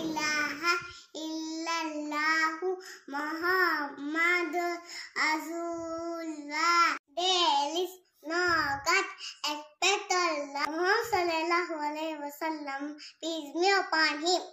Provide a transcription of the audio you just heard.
ilaha illallahu Muhammad Azullah. There is no God except Allah. Muhammad sallallahu alayhi wa peace be upon him.